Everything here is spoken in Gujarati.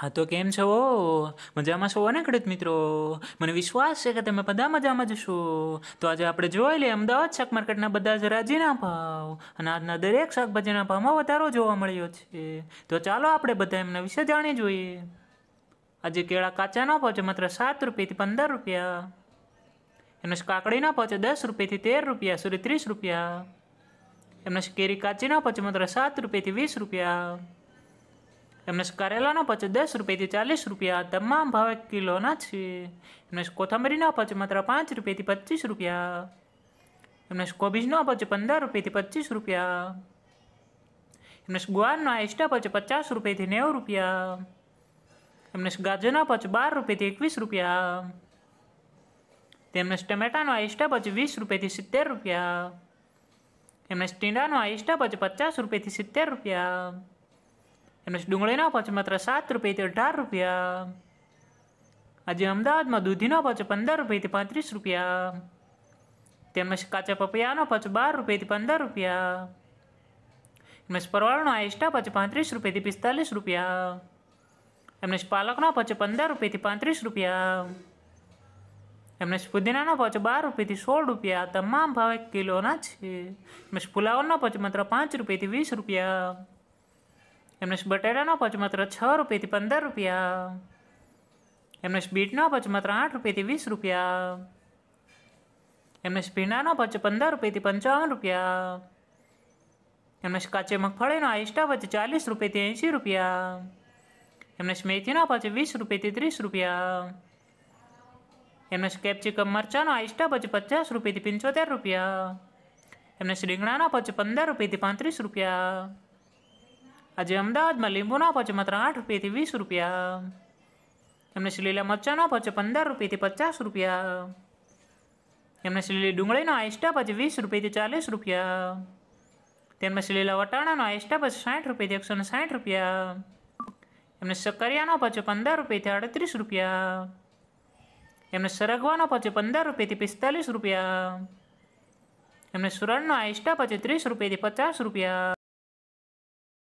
હા તો કેમ છો મજામાં છો ને ખેડૂત મિત્રો મને વિશ્વાસ છે કે તમે બધા મજામાં જશો તો આજે આપણે જોઈ લઈએ અમદાવાદ શાક માર્કેટના બધા જ રાજીના ભાવ અને આજના દરેક શાકભાજીના ભાવમાં વધારો જોવા મળ્યો છે તો ચાલો આપણે બધા એમના વિશે જાણી જોઈએ આજે કેળા કાચાનો ભાવ છે માત્ર સાત રૂપિયાથી પંદર રૂપિયા એમનો કાકડીનો ભાવ છે દસ રૂપિયાથી તેર રૂપિયા સુધી ત્રીસ રૂપિયા એમનો કેરી કાચીનો ભાવ છે માત્ર સાત રૂપિયાથી વીસ રૂપિયા એમને કરેલાના પાછો દસ રૂપિયાથી ચાલીસ રૂપિયા તમામ ભાવે કિલોના છે એમને કોથંબરીના પાછો માત્ર પાંચ રૂપિયાથી પચીસ રૂપિયા એમને કોબીજનો પાછો પંદર રૂપિયાથી પચીસ રૂપિયા એમને ગુવારનો એસ્ટા પાછો પચાસ રૂપિયાથી નેવું રૂપિયા એમને ગાજરના પાછો બાર રૂપિયાથી એકવીસ રૂપિયા તેમને ટમેટાનો એસ્ટા પાછો વીસ રૂપિયાથી સિત્તેર રૂપિયા એમને ટીંડાનો એસ્ટા પચ પચાસ રૂપિયાથી સિત્તેર રૂપિયા એમનો ડુંગળીનો પછી માત્ર સાત રૂપિયાથી અઢાર રૂપિયા આજે અમદાવાદમાં દૂધીનો ભાવ પંદર રૂપિયાથી પાંત્રીસ રૂપિયા તેમજ કાચા પપૈયાનો ભાવ બાર રૂપિયાથી પંદર રૂપિયા એમજ પરવાળાનો આઈસ્ટા પછી પાંત્રીસ રૂપિયાથી પિસ્તાલીસ રૂપિયા એમજ પાલકનો પછી પંદર રૂપિયાથી પાંત્રીસ રૂપિયા એમને પુદીનાનો ભાવ બાર રૂપિયાથી સોળ રૂપિયા તમામ ભાવ એક કિલોના છે એમને પુલાવનો ભાવ છે માત્ર પાંચ રૂપિયાથી વીસ રૂપિયા એમને બટેટાનો પચ માત્ર છ રૂપિયાથી પંદર રૂપિયા એમને બીટનો પચ માત્ર આઠ રૂપિયાથી વીસ રૂપિયા એમને ભીંડાનો પચ પંદર રૂપિયાથી પંચાવન રૂપિયા એમને કાચી મગફળીનો આઈસ્ટા પચ ચાલીસ રૂપિયાથી એંશી રૂપિયા એમને મેથીનો પચ વીસ રૂપિયાથી ત્રીસ રૂપિયા એમનેશ કેપ્સિકમ મરચાનો આઈસ્ટા પચ પચાસ રૂપિયાથી પંચોતેર રૂપિયા એમનેશ રીંગણાનો પચ પંદર રૂપિયાથી પાંત્રીસ રૂપિયા આજે અમદાવાદમાં લીંબુના પચે માત્ર આઠ રૂપિયાથી વીસ રૂપિયા એમને સિલેલા મરચાના પચે પંદર રૂપિયાથી પચાસ રૂપિયા એમને સિલેલી ડુંગળીનો આઈસ્ટા પછી વીસ રૂપિયાથી ચાલીસ રૂપિયા તેમને સિલેલા વટાણાનો આઈસ્ટા પછી સાઠ રૂપિયાથી એકસો ને સાઠ રૂપિયા એમને સક્કરિયાનો પછી પંદર રૂપિયાથી અડત્રીસ રૂપિયા એમને સરગવાનો પછી પંદર રૂપિયાથી પિસ્તાલીસ રૂપિયા એમને સુરણનો આઈસ્ટા પછી ત્રીસ રૂપિયાથી પચાસ રૂપિયા